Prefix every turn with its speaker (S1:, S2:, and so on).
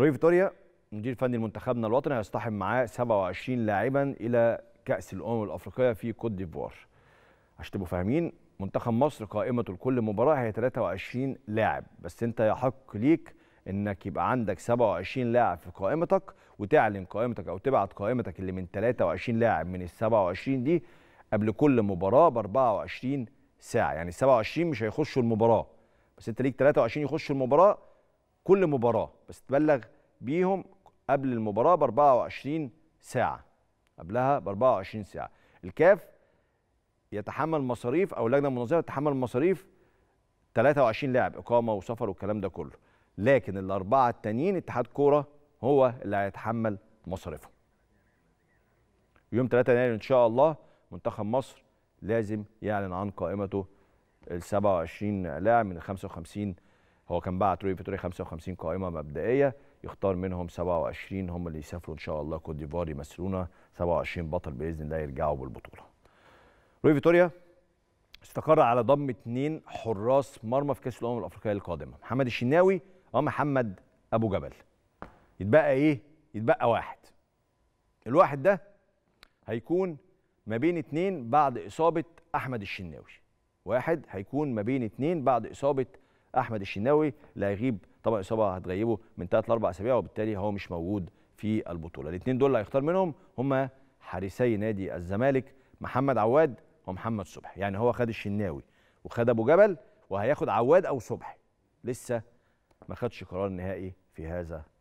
S1: روي فيتوريا مدير فني لمنتخبنا الوطني هيصطحب معاه 27 لاعبا الى كاس الامم الافريقيه في كوت ديفوار عشان تبقوا فاهمين منتخب مصر قائمته لكل مباراه هي 23 لاعب بس انت يحق ليك انك يبقى عندك 27 لاعب في قائمتك وتعلن قائمتك او تبعت قائمتك اللي من 23 لاعب من ال 27 دي قبل كل مباراه ب 24 ساعه يعني ال 27 مش هيخشوا المباراه بس انت ليك 23 يخشوا المباراه كل مباراه بس تبلغ بيهم قبل المباراه ب 24 ساعه قبلها ب 24 ساعه الكاف يتحمل مصاريف او اللجنه المنظمه تتحمل مصاريف 23 لاعب اقامه وسفر والكلام ده كله لكن الاربعه التانيين اتحاد كوره هو اللي هيتحمل مصاريفهم يوم 3 يناير ان شاء الله منتخب مصر لازم يعلن عن قائمته ال 27 لاعب من 55 هو كان بعت روي فيتوريا 55 قائمه مبدئيه يختار منهم 27 هم اللي يسافروا ان شاء الله كوت ديفوار يمثلونا 27 بطل باذن الله يرجعوا بالبطوله. روي فيتوريا استقر على ضم اثنين حراس مرمى في كاس الامم الافريقيه القادمه، محمد الشناوي ومحمد ابو جبل. يتبقى ايه؟ يتبقى واحد. الواحد ده هيكون ما بين اثنين بعد اصابه احمد الشناوي. واحد هيكون ما بين اثنين بعد اصابه احمد الشناوي اللي هيغيب طبعا اصابه هتغيبه من ثلاث لاربع اسابيع وبالتالي هو مش موجود في البطوله الاثنين دول اللي هيختار منهم هم حارسي نادي الزمالك محمد عواد ومحمد صبحي يعني هو خد الشناوي وخد ابو جبل وهياخد عواد او صبحي لسه ما خدش قرار نهائي في هذا